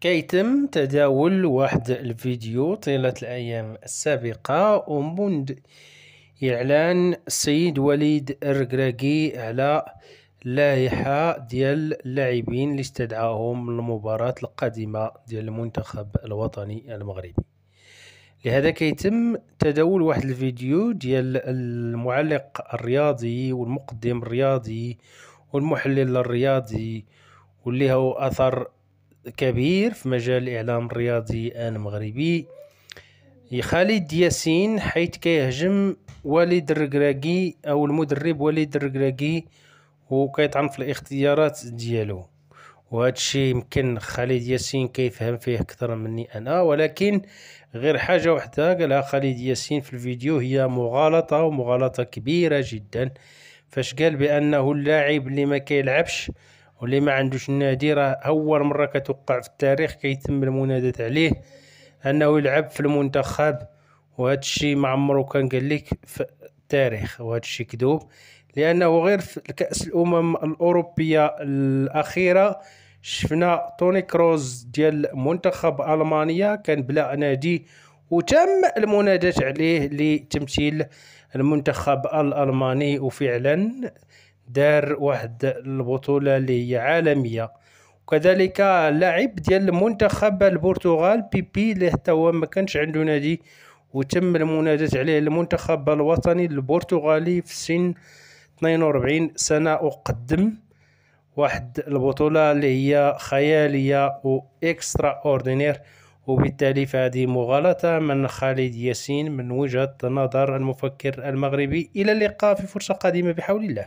كيتم تداول واحد الفيديو طيلة الأيام السابقة ومنذ إعلان السيد وليد الركراكي على لائحة ديال اللاعبين اللي استدعاهم للمباراة القادمة ديال المنتخب الوطني المغربي لهذا كيتم تداول واحد الفيديو ديال المعلق الرياضي والمقدم الرياضي والمحلل الرياضي واللي هو أثر كبير في مجال الإعلام الرياضي المغربي خالد ياسين حيث كيهجم وليد الركراكي أو المدرب وليد الركراكي وكيطعن في الاختيارات ديالو وهذا الشيء يمكن خالد ياسين كيفهم فيه اكثر مني انا ولكن غير حاجه وحده قالها خالد ياسين في الفيديو هي مغالطه ومغالطه كبيره جدا فاش قال بانه اللاعب اللي ما كيلعبش واللي ما عندوش النادي راه اول مره كتوقع في التاريخ كيتم المنادات عليه انه يلعب في المنتخب وهذا الشيء ما عمره كان قال لك في التاريخ وهذا الشيء كذوب لانه غير في كاس الامم الاوروبيه الاخيره شفنا توني كروز ديال منتخب المانيا كان بلا نادي وتم المنادات عليه لتمثيل المنتخب الالماني وفعلا دار واحد البطوله اللي هي عالميه وكذلك لاعب ديال المنتخب البرتغال بيبي اللي حتى هو ما كانش عنده نادي وتم المناداة عليه المنتخب الوطني البرتغالي في سن 42 سنة وقدم واحد البطولة اللي هي خيالية و اكسترا اوردينير وبالتالي فهذه مغالطة من خالد ياسين من وجهة نظر المفكر المغربي إلى اللقاء في فرصة قادمة بحول الله